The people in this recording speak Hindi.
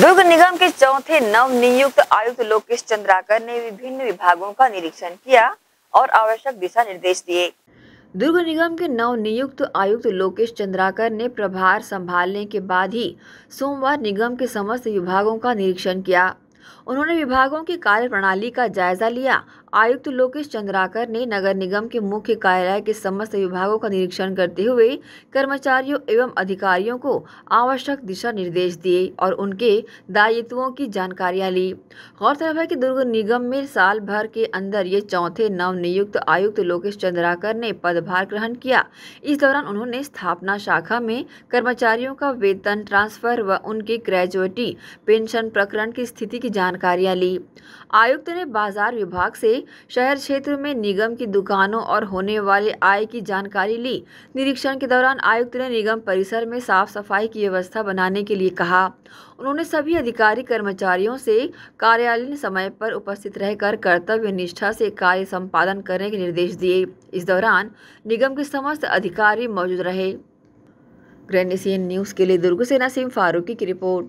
दुर्ग निगम के चौथे नव नियुक्त आयुक्त लोकेश चंद्राकर ने विभिन्न विभागों का निरीक्षण किया और आवश्यक दिशा निर्देश दिए दुर्ग निगम के नव नियुक्त आयुक्त लोकेश चंद्राकर ने प्रभार संभालने के बाद ही सोमवार निगम के समस्त विभागों का निरीक्षण किया उन्होंने विभागों की कार्य प्रणाली का जायजा लिया आयुक्त लोकेश चंद्राकर ने नगर निगम के मुख्य कार्यालय के समस्त विभागों का निरीक्षण करते हुए कर्मचारियों एवं अधिकारियों को आवश्यक दिशा निर्देश दिए और उनके दायित्वों की जानकारियां ली गौरतलब है कि दुर्ग निगम में साल भर के अंदर ये चौथे नव नियुक्त आयुक्त लोकेश चंद्राकर ने पदभार ग्रहण किया इस दौरान उन्होंने स्थापना शाखा में कर्मचारियों का वेतन ट्रांसफर व उनके ग्रेजुएटी पेंशन प्रकरण की स्थिति की जानकारियाँ ली आयुक्त ने बाजार विभाग से शहर क्षेत्र में निगम की दुकानों और होने वाले आय की जानकारी ली निरीक्षण के दौरान आयुक्त ने निगम परिसर में साफ सफाई की व्यवस्था बनाने के लिए कहा उन्होंने सभी अधिकारी कर्मचारियों से कार्यालय समय पर उपस्थित रहकर कर्तव्य निष्ठा से कार्य संपादन करने के निर्देश दिए इस दौरान निगम के समस्त अधिकारी मौजूद रहे ग्रैंड एशियन न्यूज़ के लिए दुर्ग से नसीम फारूकी की रिपोर्ट